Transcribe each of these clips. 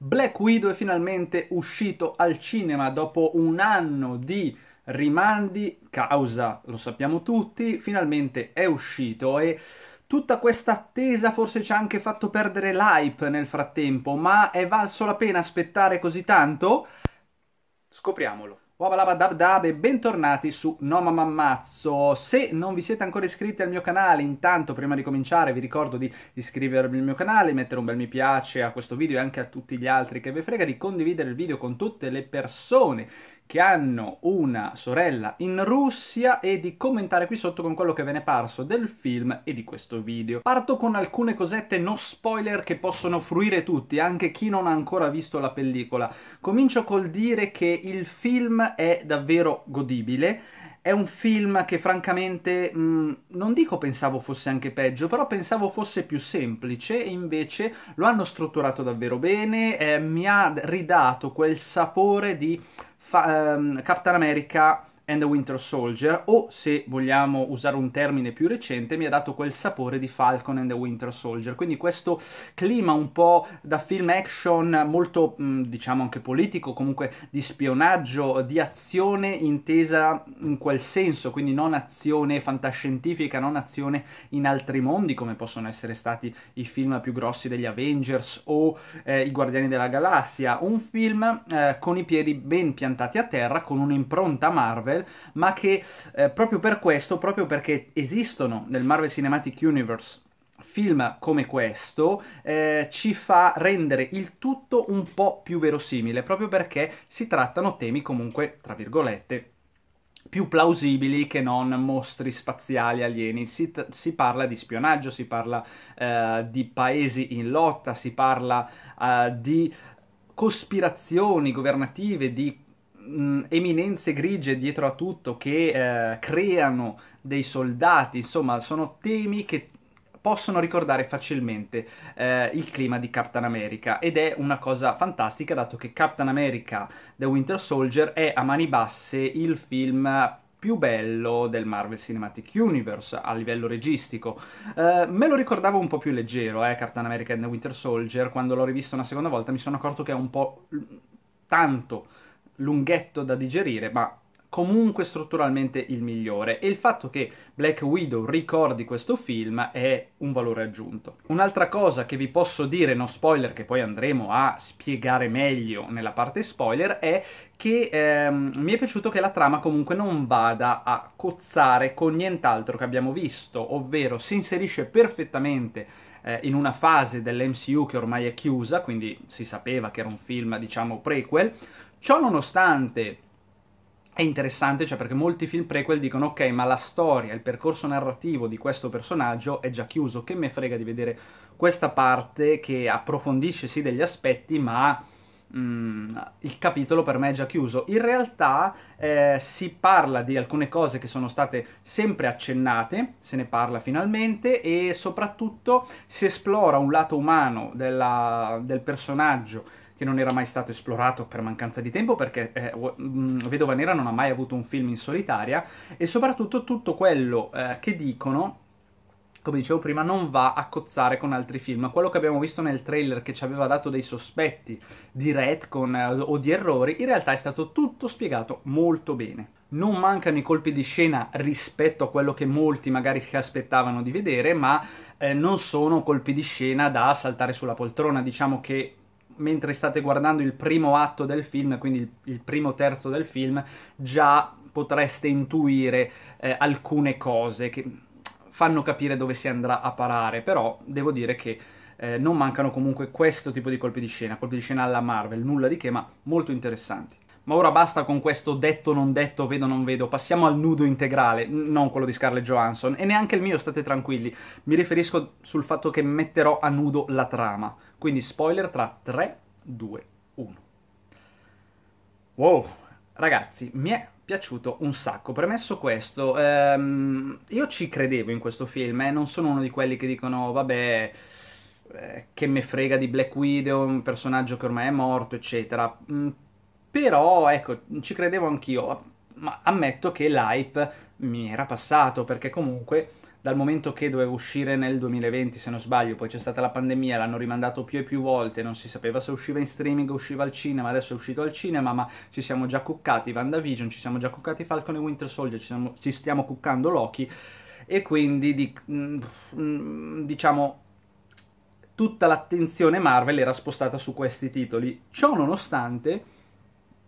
Black Widow è finalmente uscito al cinema dopo un anno di rimandi, causa lo sappiamo tutti, finalmente è uscito e tutta questa attesa forse ci ha anche fatto perdere l'hype nel frattempo, ma è valso la pena aspettare così tanto? Scopriamolo. Wabalabadabdab e bentornati su No Mamma Ammazzo. Se non vi siete ancora iscritti al mio canale, intanto prima di cominciare vi ricordo di iscrivervi al mio canale, mettere un bel mi piace a questo video e anche a tutti gli altri che vi frega, di condividere il video con tutte le persone che hanno una sorella in Russia e di commentare qui sotto con quello che ve ne è parso del film e di questo video. Parto con alcune cosette no spoiler che possono fruire tutti, anche chi non ha ancora visto la pellicola. Comincio col dire che il film è davvero godibile, è un film che francamente mh, mm, non dico pensavo fosse anche peggio, però pensavo fosse più semplice e invece lo hanno strutturato davvero bene, eh, mi ha ridato quel sapore di fa, um, Captain America and the Winter Soldier, o se vogliamo usare un termine più recente, mi ha dato quel sapore di Falcon and the Winter Soldier. Quindi questo clima un po' da film action, molto mm, diciamo anche politico, comunque di spionaggio, di azione intesa in quel senso, quindi non azione fantascientifica, non azione in altri mondi come possono essere stati i film più grossi degli Avengers o eh, i Guardiani della Galassia, un film eh, con i piedi ben piantati a terra, con un'impronta Marvel Marvel, ma che eh, proprio per questo, proprio perché esistono nel Marvel Cinematic Universe film come questo eh, ci fa rendere il tutto un po' più verosimile, proprio perché si trattano temi comunque, tra virgolette, più plausibili che non mostri spaziali alieni. Si, si parla di spionaggio, si parla eh, di paesi in lotta, si parla eh, di cospirazioni governative, di mh, eminenze grigie dietro a tutto che eh, creano dei soldati, insomma, sono temi che possono ricordare facilmente eh, il clima di Captain America ed è una cosa fantastica dato che Captain America The Winter Soldier è a mani basse il film più bello del Marvel Cinematic Universe a livello registico. Eh, me lo ricordavo un po' più leggero, eh, Captain America and the Winter Soldier, quando l'ho rivisto una seconda volta mi sono accorto che è un po' tanto lunghetto da digerire, ma comunque strutturalmente il migliore e il fatto che Black Widow ricordi questo film è un valore aggiunto. Un'altra cosa che vi posso dire, no spoiler, che poi andremo a spiegare meglio nella parte spoiler, è che ehm, mi è piaciuto che la trama comunque non vada a cozzare con nient'altro che abbiamo visto, ovvero si inserisce perfettamente eh, in una fase dell'MCU che ormai è chiusa, quindi si sapeva che era un film, diciamo, prequel. Ciò nonostante è interessante, cioè perché molti film prequel dicono ok, ma la storia, il percorso narrativo di questo personaggio è già chiuso, che me frega di vedere questa parte che approfondisce sì degli aspetti, ma Mm, il capitolo per me è già chiuso. In realtà eh, si parla di alcune cose che sono state sempre accennate, se ne parla finalmente e soprattutto si esplora un lato umano della, del personaggio che non era mai stato esplorato per mancanza di tempo perché eh, mm, Vedova Nera non ha mai avuto un film in solitaria e soprattutto tutto quello eh, che dicono come dicevo prima, non va a cozzare con altri film. Quello che abbiamo visto nel trailer che ci aveva dato dei sospetti di retcon eh, o di errori, in realtà è stato tutto spiegato molto bene. Non mancano i colpi di scena rispetto a quello che molti magari si aspettavano di vedere, ma eh, non sono colpi di scena da saltare sulla poltrona. Diciamo che mentre state guardando il primo atto del film, quindi il, il primo terzo del film, già potreste intuire eh, alcune cose che fanno capire dove si andrà a parare, però devo dire che eh, non mancano comunque questo tipo di colpi di scena, colpi di scena alla Marvel, nulla di che, ma molto interessanti. Ma ora basta con questo detto non detto, vedo non vedo, passiamo al nudo integrale, non quello di Scarlett Johansson, e neanche il mio, state tranquilli, mi riferisco sul fatto che metterò a nudo la trama, quindi spoiler tra 3, 2, 1. Wow, Ragazzi, mi è piaciuto un sacco. Premesso questo, ehm, io ci credevo in questo film, eh? non sono uno di quelli che dicono, vabbè, eh, che me frega di Black Widow, un personaggio che ormai è morto, eccetera. Mm, però, ecco, ci credevo anch'io, ma ammetto che l'hype mi era passato, perché comunque dal momento che doveva uscire nel 2020 se non sbaglio, poi c'è stata la pandemia, l'hanno rimandato più e più volte, non si sapeva se usciva in streaming, usciva al cinema, adesso è uscito al cinema, ma ci siamo già cuccati WandaVision, ci siamo già cuccati Falcon e Winter Soldier, ci, siamo, ci stiamo cuccando Loki e quindi di, mm, mm, diciamo tutta l'attenzione Marvel era spostata su questi titoli. Ciò nonostante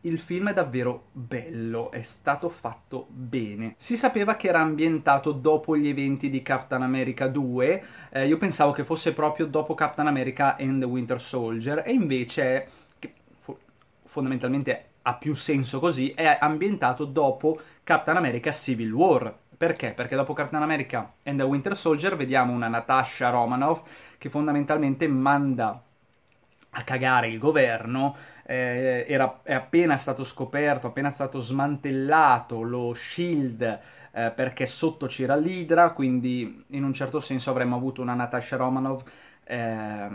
il film è davvero bello, è stato fatto bene. Si sapeva che era ambientato dopo gli eventi di Captain America 2, eh, io pensavo che fosse proprio dopo Captain America and the Winter Soldier, e invece, che fondamentalmente ha più senso così, è ambientato dopo Captain America Civil War. Perché? Perché dopo Captain America and the Winter Soldier vediamo una Natasha Romanoff che fondamentalmente manda a cagare il governo eh, era, è appena stato scoperto, appena stato smantellato lo shield eh, perché sotto c'era l'Hydra, quindi in un certo senso avremmo avuto una Natasha Romanov eh,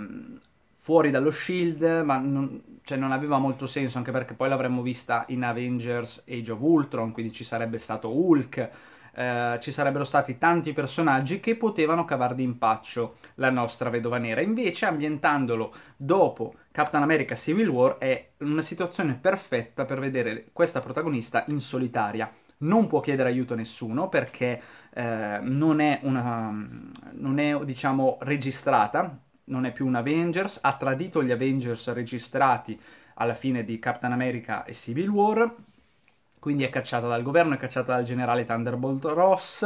fuori dallo shield, ma non, cioè non aveva molto senso anche perché poi l'avremmo vista in Avengers Age of Ultron, quindi ci sarebbe stato Hulk eh, ci sarebbero stati tanti personaggi che potevano cavar d'impaccio la nostra vedova nera. Invece, ambientandolo dopo Captain America Civil War è una situazione perfetta per vedere questa protagonista in solitaria. Non può chiedere aiuto a nessuno perché eh, non è, una, non è diciamo, registrata, non è più un Avengers, ha tradito gli Avengers registrati alla fine di Captain America e Civil War, quindi è cacciata dal governo, è cacciata dal generale Thunderbolt Ross,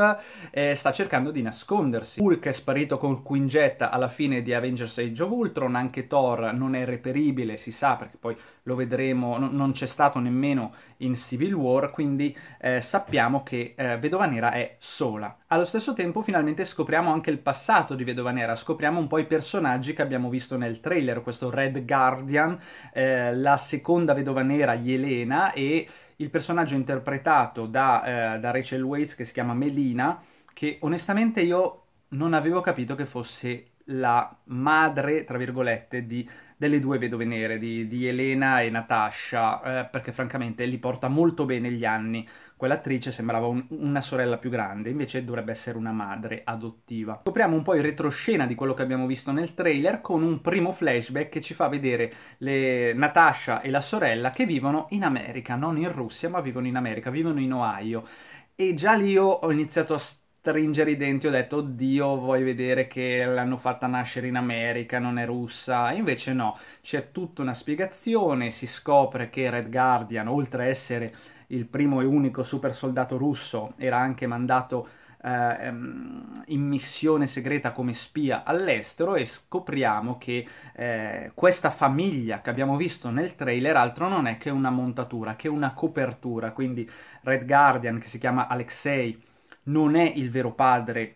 e sta cercando di nascondersi. Hulk è sparito col Quingetta alla fine di Avengers Age of Ultron, anche Thor non è reperibile, si sa, perché poi lo vedremo, no, non c'è stato nemmeno in Civil War, quindi eh, sappiamo che eh, Vedova Nera è sola. Allo stesso tempo finalmente scopriamo anche il passato di Vedova Nera, scopriamo un po' i personaggi che abbiamo visto nel trailer, questo Red Guardian, eh, la seconda Vedova Nera, Yelena, e il personaggio interpretato da, eh, da Rachel Weisz che si chiama Melina, che onestamente io non avevo capito che fosse la madre, tra virgolette, di delle due vedove nere, di, di Elena e Natasha, eh, perché francamente li porta molto bene gli anni. Quell'attrice sembrava un, una sorella più grande, invece dovrebbe essere una madre adottiva. Scopriamo un po' il retroscena di quello che abbiamo visto nel trailer con un primo flashback che ci fa vedere le... Natasha e la sorella che vivono in America, non in Russia, ma vivono in America, vivono in Ohio. E già lì ho iniziato a stringere i denti ho detto oddio vuoi vedere che l'hanno fatta nascere in America non è russa invece no c'è tutta una spiegazione si scopre che Red Guardian oltre a essere il primo e unico super soldato russo era anche mandato eh, ehm, in missione segreta come spia all'estero e scopriamo che eh, questa famiglia che abbiamo visto nel trailer altro non è che una montatura che una copertura quindi Red Guardian che si chiama Alexei non è il vero padre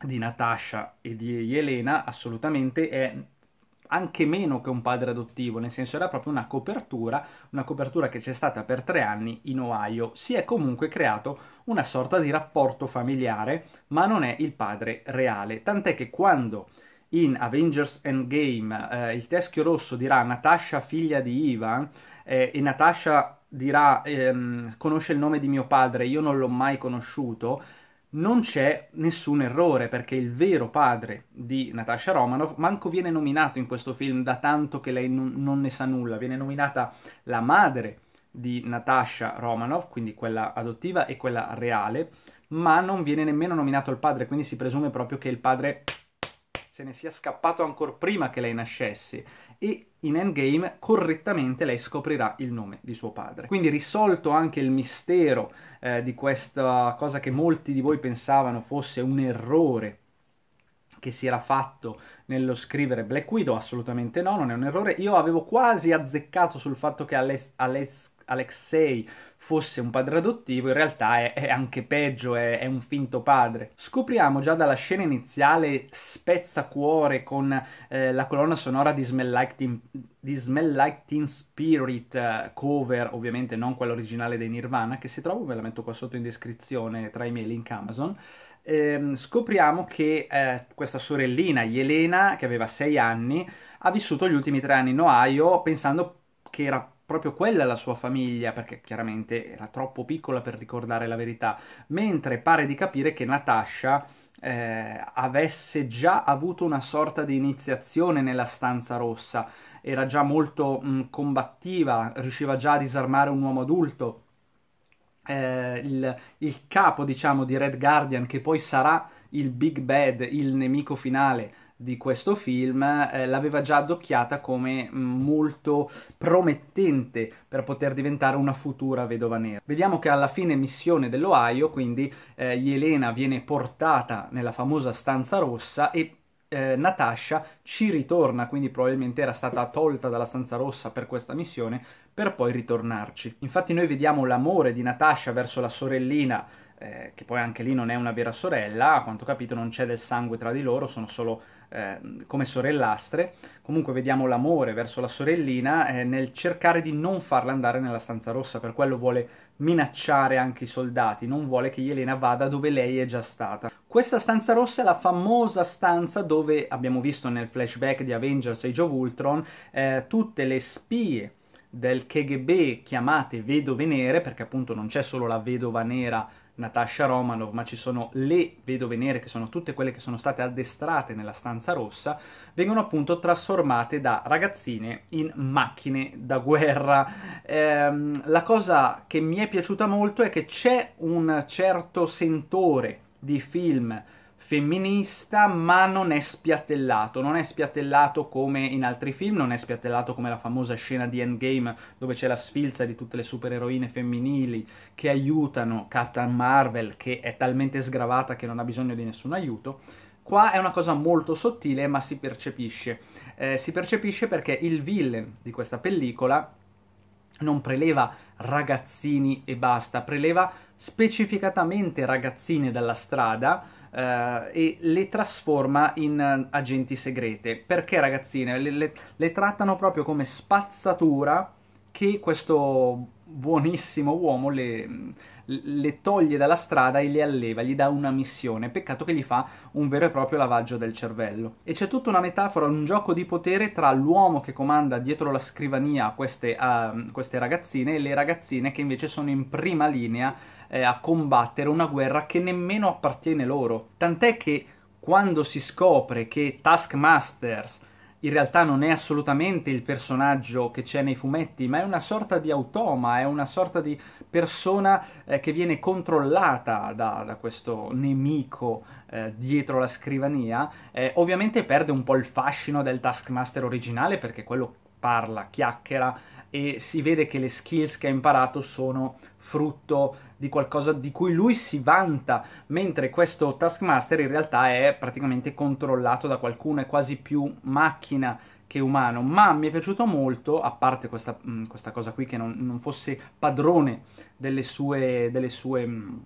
di Natasha e di Elena, assolutamente, è anche meno che un padre adottivo, nel senso era proprio una copertura, una copertura che c'è stata per tre anni in Ohio. Si è comunque creato una sorta di rapporto familiare, ma non è il padre reale, tant'è che quando in Avengers Endgame eh, il teschio rosso dirà Natasha figlia di Ivan eh, e Natasha dirà ehm, conosce il nome di mio padre, io non l'ho mai conosciuto, non c'è nessun errore perché il vero padre di Natasha Romanoff manco viene nominato in questo film da tanto che lei non, non ne sa nulla, viene nominata la madre di Natasha Romanoff, quindi quella adottiva e quella reale, ma non viene nemmeno nominato il padre, quindi si presume proprio che il padre se ne sia scappato ancora prima che lei nascesse e in Endgame correttamente lei scoprirà il nome di suo padre. Quindi risolto anche il mistero eh, di questa cosa che molti di voi pensavano fosse un errore che si era fatto nello scrivere Black Widow, assolutamente no, non è un errore. Io avevo quasi azzeccato sul fatto che Alex, Alex Alexei fosse un padre adottivo, in realtà è, è anche peggio, è, è, un finto padre. Scopriamo già dalla scena iniziale spezzacuore con eh, la colonna sonora di Smell Like Teen, di Smell like Teen Spirit cover, ovviamente non quella originale dei Nirvana, che se trovo ve la metto qua sotto in descrizione tra i miei link Amazon ehm, scopriamo che eh, questa sorellina, Yelena, che aveva 6 anni, ha vissuto gli ultimi 3 anni in Ohio pensando che era proprio quella la sua famiglia, perché chiaramente era troppo piccola per ricordare la verità, mentre pare di capire che Natasha eh, avesse già avuto una sorta di iniziazione nella stanza rossa, era già molto mh, combattiva, riusciva già a disarmare un uomo adulto. Eh, il, il capo, diciamo, di Red Guardian, che poi sarà il Big Bad, il nemico finale di questo film eh, l'aveva già addocchiata come mm, molto promettente per poter diventare una futura vedova nera. Vediamo che alla fine missione dell'Ohio, quindi eh, Yelena viene portata nella famosa stanza rossa e eh, Natasha ci ritorna, quindi probabilmente era stata tolta dalla stanza rossa per questa missione, per poi ritornarci. Infatti noi vediamo l'amore di Natasha verso la sorellina eh, che poi anche lì non è una vera sorella, a quanto capito non c'è del sangue tra di loro, sono solo eh, come sorellastre. Comunque vediamo l'amore verso la sorellina eh, nel cercare di non farla andare nella stanza rossa, per quello vuole minacciare anche i soldati, non vuole che Yelena vada dove lei è già stata. Questa stanza rossa è la famosa stanza dove abbiamo visto nel flashback di Avengers Age of Ultron eh, tutte le spie del KGB chiamate vedove nere, perché appunto non c'è solo la vedova nera Natasha Romanov, ma ci sono le vedove nere, che sono tutte quelle che sono state addestrate nella stanza rossa, vengono appunto trasformate da ragazzine in macchine da guerra. Ehm, la cosa che mi è piaciuta molto è che c'è un certo sentore di film femminista, ma non è spiattellato, non è spiattellato come in altri film, non è spiattellato come la famosa scena di Endgame dove c'è la sfilza di tutte le supereroine femminili che aiutano Captain Marvel che è talmente sgravata che non ha bisogno di nessun aiuto. Qua è una cosa molto sottile ma si percepisce. Eh, si percepisce perché il villain di questa pellicola non preleva ragazzini e basta, preleva specificatamente ragazzine dalla strada Uh, e le trasforma in eh, agenti segrete. Perché ragazzine? Le, le, le, trattano proprio come spazzatura che questo buonissimo uomo le, mm, le, toglie dalla strada e le alleva, gli dà una missione. Peccato che gli fa un vero e proprio lavaggio del cervello. E c'è tutta una metafora, un gioco di potere tra l'uomo che comanda dietro la scrivania queste, uh, queste ragazzine e le ragazzine che invece sono in prima linea eh, a combattere una guerra che nemmeno appartiene loro. Tant'è che quando si scopre che Taskmasters in realtà non è assolutamente il personaggio che c'è nei fumetti, ma è una sorta di automa, è una sorta di persona eh, che viene controllata da, da questo nemico eh, dietro la scrivania, eh, ovviamente perde un po' il fascino del Taskmaster originale perché quello parla, chiacchiera, e si vede che le skills che ha imparato sono frutto di qualcosa di cui lui si vanta, mentre questo Taskmaster in realtà è praticamente controllato da qualcuno, è quasi più macchina che umano, ma mi è piaciuto molto, a parte questa, mm, questa cosa qui che non, non fosse padrone delle sue, delle sue mm,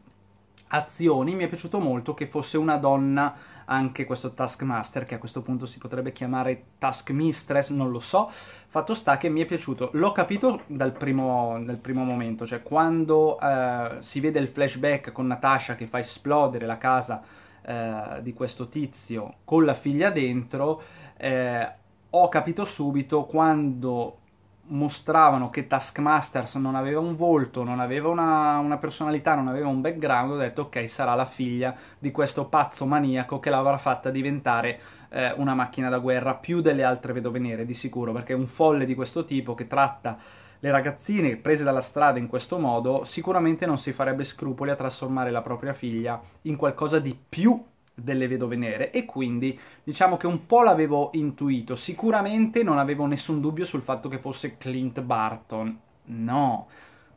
azioni mi è piaciuto molto che fosse una donna anche questo Taskmaster, che a questo punto si potrebbe chiamare Taskmistress, non lo so. Fatto sta che mi è piaciuto, l'ho capito dal primo, dal primo, momento, cioè quando eh, si vede il flashback con Natasha che fa esplodere la casa eh, di questo tizio con la figlia dentro, eh, ho capito subito quando mostravano che Taskmasters non aveva un volto, non aveva una, una, personalità, non aveva un background, ho detto ok, sarà la figlia di questo pazzo maniaco che l'avrà fatta diventare eh, una macchina da guerra più delle altre vedove nere di sicuro, perché un folle di questo tipo che tratta le ragazzine prese dalla strada in questo modo sicuramente non si farebbe scrupoli a trasformare la propria figlia in qualcosa di più delle vedove nere e quindi diciamo che un po' l'avevo intuito, sicuramente non avevo nessun dubbio sul fatto che fosse Clint Barton, no,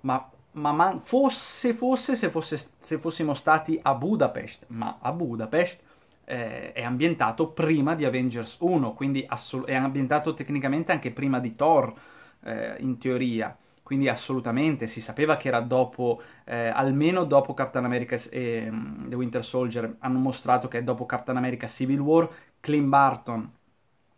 ma, ma, ma fosse, fosse se, fosse se fossimo stati a Budapest, ma a Budapest eh, è ambientato prima di Avengers 1, quindi è ambientato tecnicamente anche prima di Thor eh, in teoria quindi assolutamente si sapeva che era dopo, eh, almeno dopo Captain America e ehm, The Winter Soldier, hanno mostrato che è dopo Captain America Civil War, Clint Barton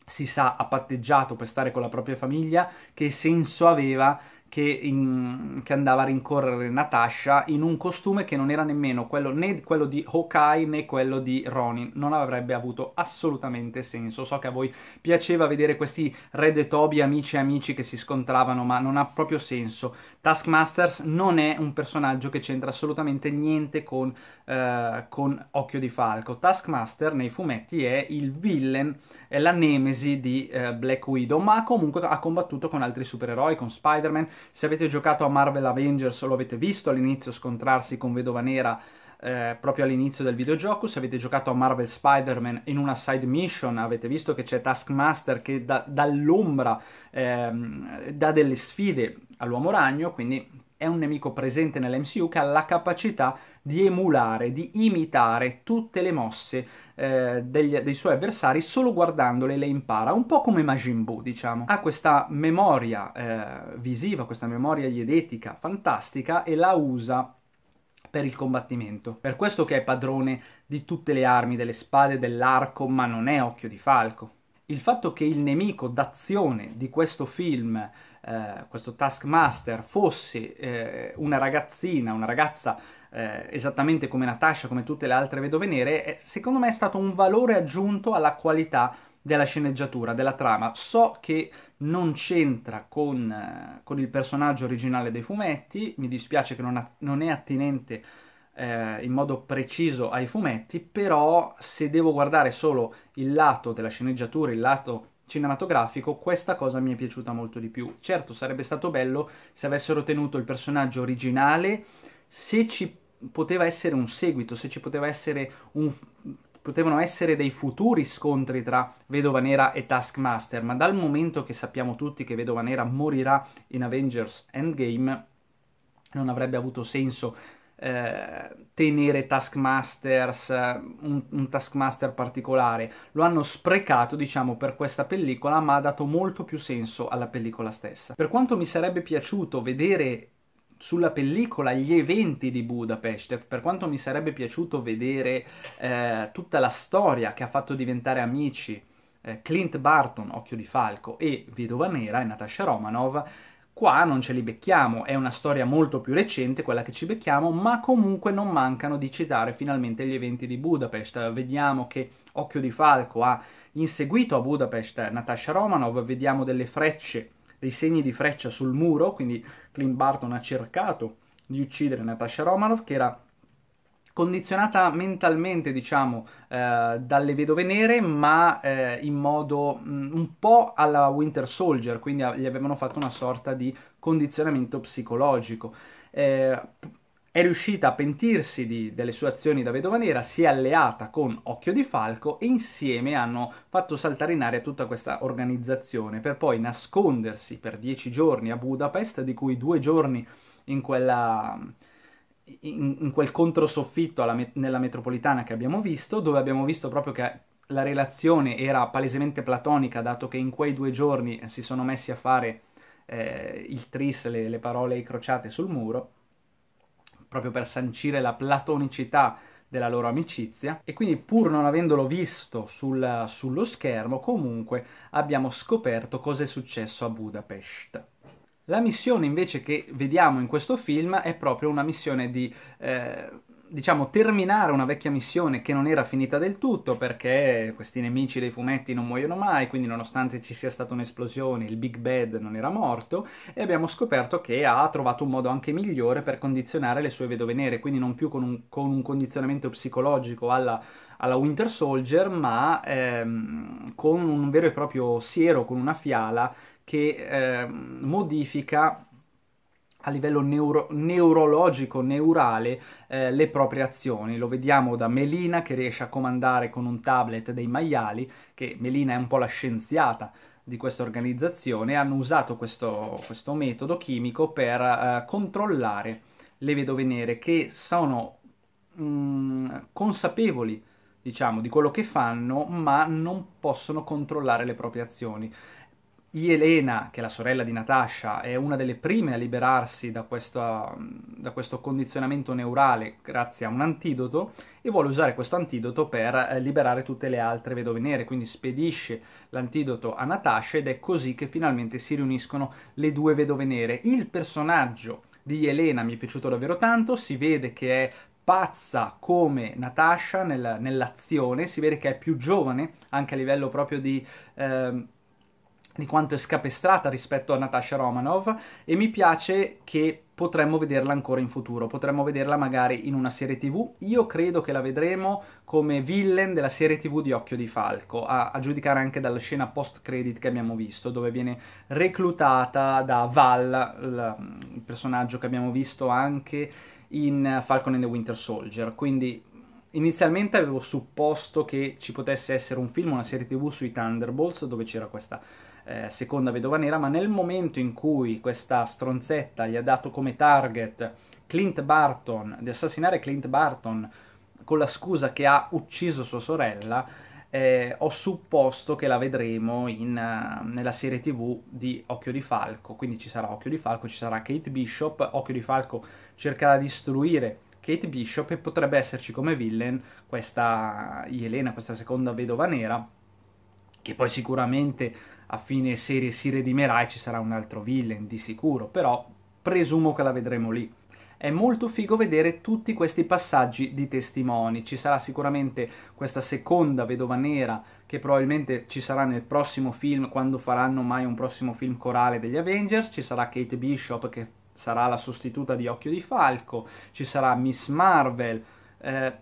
si sa ha patteggiato per stare con la propria famiglia, che senso aveva che, in, che, andava a rincorrere Natasha in un costume che non era nemmeno quello né quello di Hawkeye né quello di Ronin. Non avrebbe avuto assolutamente senso. So che a voi piaceva vedere questi Red e Toby amici e amici che si scontravano, ma non ha proprio senso. Taskmasters non è un personaggio che c'entra assolutamente niente con eh, con Occhio di Falco. Taskmaster nei fumetti è il villain, è la nemesi di eh, Black Widow, ma comunque ha combattuto con altri supereroi, con Spider-Man. Se avete giocato a Marvel Avengers lo avete visto all'inizio scontrarsi con Vedova Nera eh, proprio all'inizio del videogioco, se avete giocato a Marvel Spider-Man in una side mission, avete visto che c'è Taskmaster che da, dall'ombra ehm, dà delle sfide all'uomo ragno, quindi è un nemico presente nell'MCU che ha la capacità di emulare, di imitare tutte le mosse eh, degli, dei suoi avversari solo guardandole le impara, un po' come Majin Buu, diciamo. Ha questa memoria eh, visiva, questa memoria dietetica fantastica e la usa per il combattimento. Per questo che è padrone di tutte le armi, delle spade, dell'arco, ma non è Occhio di Falco. Il fatto che il nemico d'azione di questo film, eh, questo Taskmaster, fosse eh, una ragazzina, una ragazza eh, esattamente come Natasha, come tutte le altre vedove nere, eh, secondo me è stato un valore aggiunto alla qualità della sceneggiatura, della trama. So che non c'entra con, eh, con il personaggio originale dei fumetti, mi dispiace che non, a- non è attinente eh, in modo preciso ai fumetti, però se devo guardare solo il lato della sceneggiatura, il lato cinematografico, questa cosa mi è piaciuta molto di più. Certo, sarebbe stato bello se avessero tenuto il personaggio originale, se ci poteva essere un seguito, se ci poteva essere un, potevano essere dei futuri scontri tra Vedova Nera e Taskmaster, ma dal momento che sappiamo tutti che Vedova Nera morirà in Avengers Endgame, non avrebbe avuto senso eh, tenere Taskmasters, un, un, Taskmaster particolare. Lo hanno sprecato, diciamo, per questa pellicola, ma ha dato molto più senso alla pellicola stessa. Per quanto mi sarebbe piaciuto vedere sulla pellicola gli eventi di Budapest, per quanto mi sarebbe piaciuto vedere eh, tutta la storia che ha fatto diventare amici eh, Clint Barton, Occhio di Falco, e Vedova Nera e Natasha Romanov, qua non ce li becchiamo, è una storia molto più recente quella che ci becchiamo, ma comunque non mancano di citare finalmente gli eventi di Budapest. Vediamo che Occhio di Falco ha inseguito a Budapest Natasha Romanov, vediamo delle frecce dei segni di freccia sul muro, quindi Clint Barton ha cercato di uccidere Natasha Romanoff, che era condizionata mentalmente, diciamo, eh, dalle vedove nere, ma eh, in modo mh, mm, un po' alla Winter Soldier, quindi a- gli avevano fatto una sorta di condizionamento psicologico. Eh, è riuscita a pentirsi di, delle sue azioni da vedova nera, si è alleata con Occhio di Falco e insieme hanno fatto saltare in aria tutta questa organizzazione per poi nascondersi per dieci giorni a Budapest, di cui due giorni in, quella, in, in quel controsoffitto alla, nella metropolitana che abbiamo visto, dove abbiamo visto proprio che la relazione era palesemente platonica, dato che in quei due giorni si sono messi a fare eh, il tris, le, le parole crociate sul muro proprio per sancire la platonicità della loro amicizia e quindi pur non avendolo visto sul, sullo schermo comunque abbiamo scoperto cosa è successo a Budapest. La missione invece che vediamo in questo film è proprio una missione di eh, diciamo, terminare una vecchia missione che non era finita del tutto perché questi nemici dei fumetti non muoiono mai, quindi nonostante ci sia stata un'esplosione il Big Bad non era morto e abbiamo scoperto che ha trovato un modo anche migliore per condizionare le sue vedove nere, quindi non più con un, con un condizionamento psicologico alla alla Winter Soldier, ma ehm, con un vero e proprio siero, con una fiala che ehm, modifica a livello neuro- neurologico, neurale, eh, le proprie azioni. Lo vediamo da Melina che riesce a comandare con un tablet dei maiali, che Melina è un po' la scienziata di questa organizzazione, hanno usato questo, questo metodo chimico per eh, controllare le vedove nere che sono mh, mm, consapevoli diciamo di quello che fanno ma non possono controllare le proprie azioni Yelena, che è la sorella di Natasha, è una delle prime a liberarsi da, questa, da questo condizionamento neurale grazie a un antidoto e vuole usare questo antidoto per eh, liberare tutte le altre vedove nere, quindi spedisce l'antidoto a Natasha ed è così che finalmente si riuniscono le due vedove nere. Il personaggio di Yelena mi è piaciuto davvero tanto, si vede che è pazza come Natasha nel, nell'azione, si vede che è più giovane anche a livello proprio di... Eh, di quanto è scapestrata rispetto a Natasha Romanov e mi piace che potremmo vederla ancora in futuro, potremmo vederla magari in una serie tv, io credo che la vedremo come villain della serie tv di Occhio di Falco, a, a giudicare anche dalla scena post credit che abbiamo visto, dove viene reclutata da Val, il personaggio che abbiamo visto anche in Falcon and the Winter Soldier, quindi inizialmente avevo supposto che ci potesse essere un film, una serie tv sui Thunderbolts dove c'era questa eh, seconda vedova nera, ma nel momento in cui questa stronzetta gli ha dato come target Clint Barton, di assassinare Clint Barton con la scusa che ha ucciso sua sorella, eh, ho supposto che la vedremo in, uh, nella serie tv di Occhio di Falco, quindi ci sarà Occhio di Falco, ci sarà Kate Bishop, Occhio di Falco cercherà di istruire Kate Bishop e potrebbe esserci come villain questa Yelena, questa seconda vedova nera, che poi sicuramente a fine serie si redimerà e ci sarà un altro villain di sicuro, però presumo che la vedremo lì. È molto figo vedere tutti questi passaggi di testimoni, ci sarà sicuramente questa seconda vedova nera che probabilmente ci sarà nel prossimo film quando faranno mai un prossimo film corale degli Avengers, ci sarà Kate Bishop che sarà la sostituta di Occhio di Falco, ci sarà Miss Marvel, eh,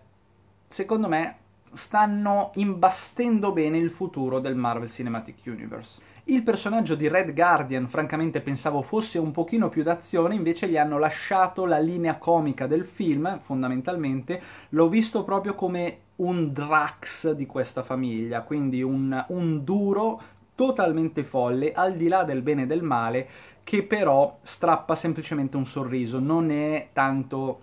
secondo me stanno imbastendo bene il futuro del Marvel Cinematic Universe. Il personaggio di Red Guardian, francamente pensavo fosse un pochino più d'azione, invece gli hanno lasciato la linea comica del film, fondamentalmente, l'ho visto proprio come un Drax di questa famiglia, quindi un, un duro totalmente folle, al di là del bene e del male, che però strappa semplicemente un sorriso, non è tanto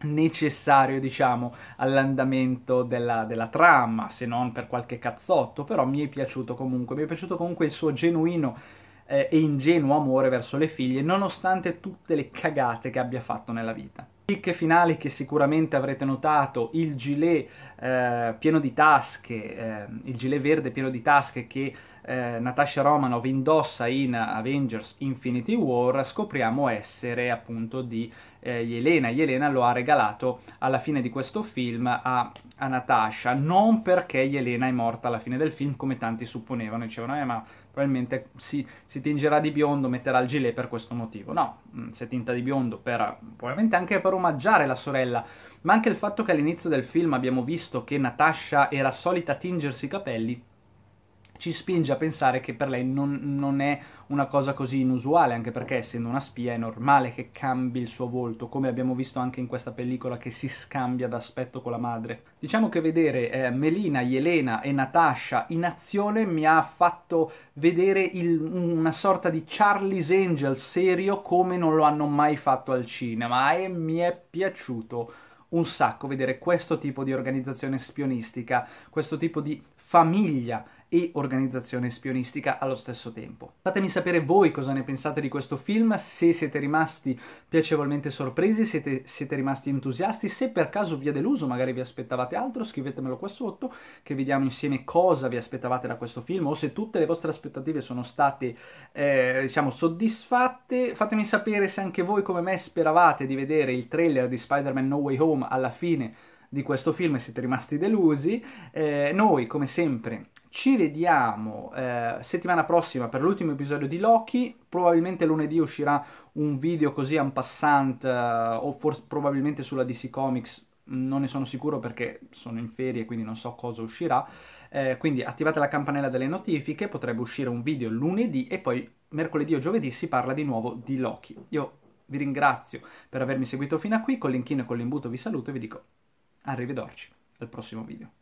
necessario, diciamo, all'andamento della, della, trama, se non per qualche cazzotto, però mi è piaciuto comunque, mi è piaciuto comunque il suo genuino eh, e ingenuo amore verso le figlie, nonostante tutte le cagate che abbia fatto nella vita. Chicche finali che sicuramente avrete notato, il gilet eh, pieno di tasche, eh, il gilet verde pieno di tasche che eh, Natasha Romanov indossa in Avengers Infinity War, scopriamo essere appunto di eh, Yelena. Yelena lo ha regalato alla fine di questo film a, a, Natasha, non perché Yelena è morta alla fine del film come tanti supponevano, dicevano eh, ma probabilmente si, si tingerà di biondo, metterà il gilet per questo motivo. No, mm, si è tinta di biondo per, probabilmente anche per omaggiare la sorella, ma anche il fatto che all'inizio del film abbiamo visto che Natasha era solita tingersi i capelli ci spinge a pensare che per lei non, non è una cosa così inusuale, anche perché essendo una spia è normale che cambi il suo volto, come abbiamo visto anche in questa pellicola che si scambia d'aspetto con la madre. Diciamo che vedere eh, Melina, Yelena e Natasha in azione mi ha fatto vedere il, una sorta di Charlie's Angel serio come non lo hanno mai fatto al cinema e mi è piaciuto un sacco vedere questo tipo di organizzazione spionistica, questo tipo di famiglia e organizzazione spionistica allo stesso tempo. Fatemi sapere voi cosa ne pensate di questo film, se siete rimasti piacevolmente sorpresi, siete, siete rimasti entusiasti, se per caso vi ha deluso, magari vi aspettavate altro, scrivetemelo qua sotto che vediamo insieme cosa vi aspettavate da questo film o se tutte le vostre aspettative sono state eh, diciamo soddisfatte. Fatemi sapere se anche voi come me speravate di vedere il trailer di Spider-Man No Way Home alla fine di questo film e siete rimasti delusi. Eh, noi, come sempre, ci vediamo eh, settimana prossima per l'ultimo episodio di Loki. Probabilmente lunedì uscirà un video così en passant, eh, o forse probabilmente sulla DC Comics. Non ne sono sicuro perché sono in ferie, quindi non so cosa uscirà. Eh, quindi attivate la campanella delle notifiche, potrebbe uscire un video lunedì e poi mercoledì o giovedì si parla di nuovo di Loki. Io vi ringrazio per avermi seguito fino a qui, con l'inchino e con l'imbuto vi saluto e vi dico Arrivederci al prossimo video.